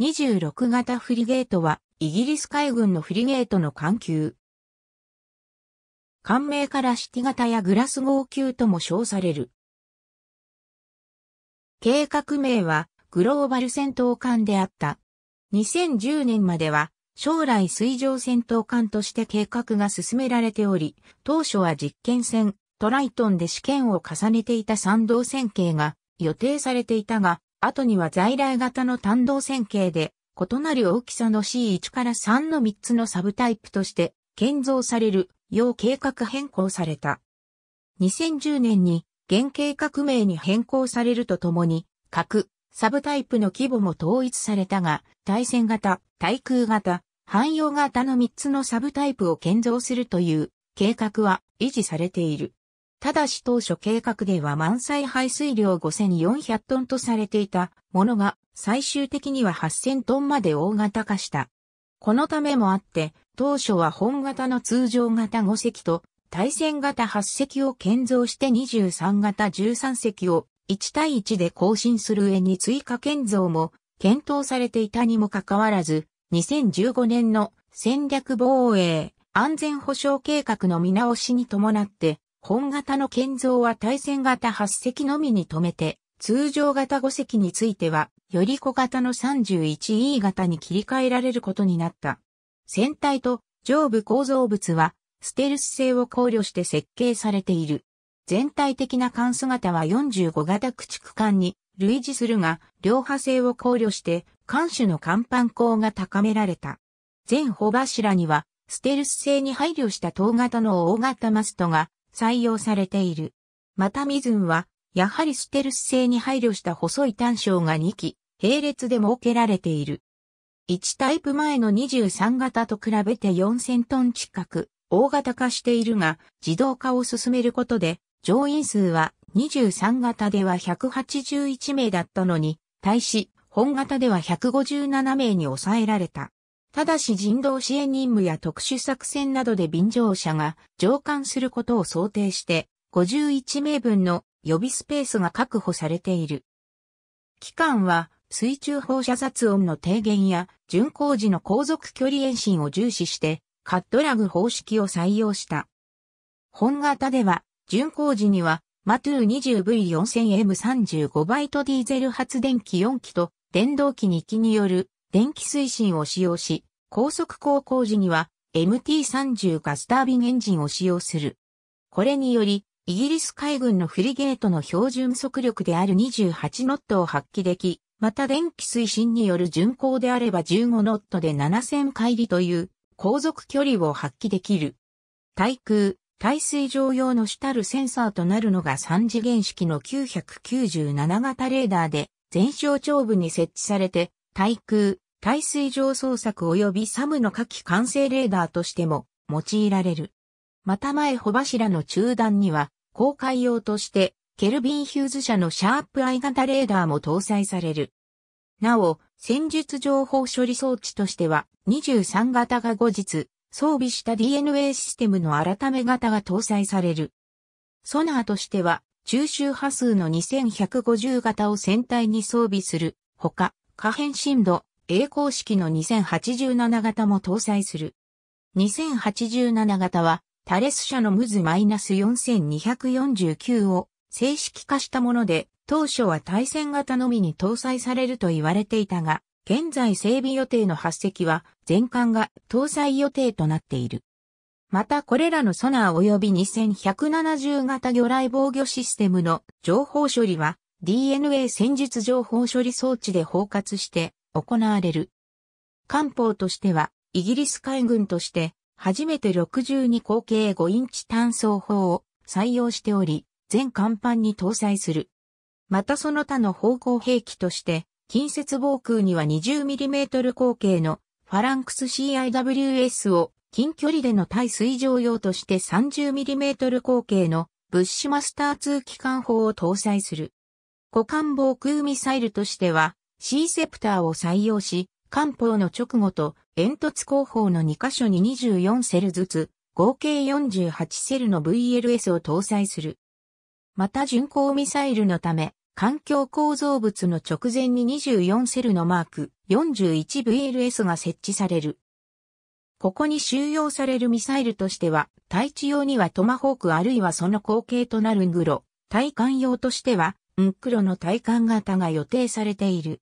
26型フリゲートは、イギリス海軍のフリゲートの艦級。艦名からシティ型やグラス号級とも称される。計画名は、グローバル戦闘艦であった。2010年までは、将来水上戦闘艦として計画が進められており、当初は実験船、トライトンで試験を重ねていた参道線形が予定されていたが、後には在来型の単動線形で、異なる大きさの C1 から3の3つのサブタイプとして、建造される、よう計画変更された。2010年に、原計画名に変更されるとともに、核、サブタイプの規模も統一されたが、対戦型、対空型、汎用型の3つのサブタイプを建造するという計画は維持されている。ただし当初計画では満載排水量5400トンとされていたものが最終的には8000トンまで大型化した。このためもあって当初は本型の通常型5隻と対戦型8隻を建造して23型13隻を1対1で更新する上に追加建造も検討されていたにもかかわらず2015年の戦略防衛安全保障計画の見直しに伴って本型の建造は対戦型8隻のみに止めて、通常型5隻については、より小型の 31E 型に切り替えられることになった。船体と上部構造物は、ステルス性を考慮して設計されている。全体的な艦姿は45型駆逐艦に類似するが、両派性を考慮して、艦首の甲板口が高められた。全帆柱には、ステルス性に配慮した塔型の大型マストが採用されている。またミズンは、やはりステルス性に配慮した細い単章が2機、並列で設けられている。1タイプ前の23型と比べて4000トン近く、大型化しているが、自動化を進めることで、乗員数は23型では181名だったのに、対し、本型では157名に抑えられた。ただし人道支援任務や特殊作戦などで便乗者が乗艦することを想定して、51名分の予備スペースが確保されている。期間は、水中放射雑音の低減や、巡航時の航続距離延伸を重視して、カットラグ方式を採用した。本型では、巡航時には、マトゥー 20V4000M35 バイトディーゼル発電機4機と、電動機2機による電気推進を使用し、高速航行時には MT-30 ガスタービンエンジンを使用する。これにより、イギリス海軍のフリゲートの標準速力である28ノットを発揮でき、また電気推進による巡航であれば15ノットで7000回里という航続距離を発揮できる。対空、対水上用の主たるセンサーとなるのが3次元式の997型レーダーで、全焼長部に設置されて、対空、対水上捜索及びサムの火器完成レーダーとしても用いられる。また前穂柱の中段には、公開用として、ケルビン・ヒューズ社のシャープ I 型レーダーも搭載される。なお、戦術情報処理装置としては、23型が後日、装備した DNA システムの改め型が搭載される。ソナーとしては、中周波数の2150型を船体に装備する、ほか、可変深度、A 公式の2087型も搭載する。2087型は、タレス社のムズ -4249 を正式化したもので、当初は対戦型のみに搭載されると言われていたが、現在整備予定の8隻は全艦が搭載予定となっている。またこれらのソナー及び2170型魚雷防御システムの情報処理は DNA 戦術情報処理装置で包括して行われる。艦砲としては、イギリス海軍として、初めて62口径5インチ単装砲を採用しており、全甲板に搭載する。またその他の方向兵器として、近接防空には 20mm 口径のファランクス CIWS を近距離での対水上用として 30mm 口径のブッシュマスター2機関砲を搭載する。互間防空ミサイルとしては、シーセプターを採用し、艦砲の直後と煙突後方の2カ所に24セルずつ、合計48セルの VLS を搭載する。また巡航ミサイルのため、環境構造物の直前に24セルのマーク 41VLS が設置される。ここに収容されるミサイルとしては、対地用にはトマホークあるいはその後継となるグロ、対艦用としてはん黒の体感型が予定されている。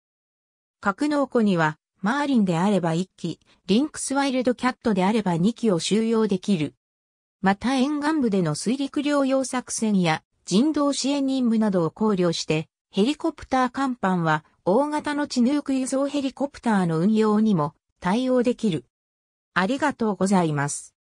格納庫には、マーリンであれば1機、リンクスワイルドキャットであれば2機を収容できる。また沿岸部での水陸両用作戦や人道支援任務などを考慮して、ヘリコプター甲板は大型の地ヌーク輸送ヘリコプターの運用にも対応できる。ありがとうございます。